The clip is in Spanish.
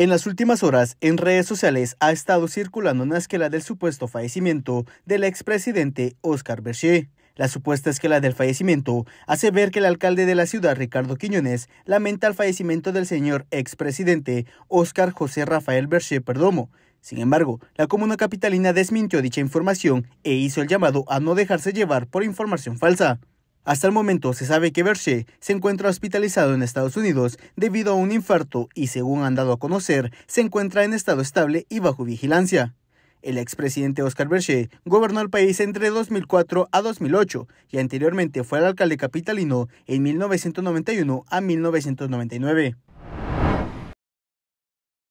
En las últimas horas, en redes sociales ha estado circulando una esquela del supuesto fallecimiento del expresidente Oscar Berger. La supuesta esquela del fallecimiento hace ver que el alcalde de la ciudad, Ricardo Quiñones, lamenta el fallecimiento del señor expresidente Oscar José Rafael Berger Perdomo. Sin embargo, la comuna capitalina desmintió dicha información e hizo el llamado a no dejarse llevar por información falsa. Hasta el momento se sabe que Berger se encuentra hospitalizado en Estados Unidos debido a un infarto y según han dado a conocer, se encuentra en estado estable y bajo vigilancia. El expresidente Oscar Berger gobernó el país entre 2004 a 2008 y anteriormente fue el alcalde capitalino en 1991 a 1999.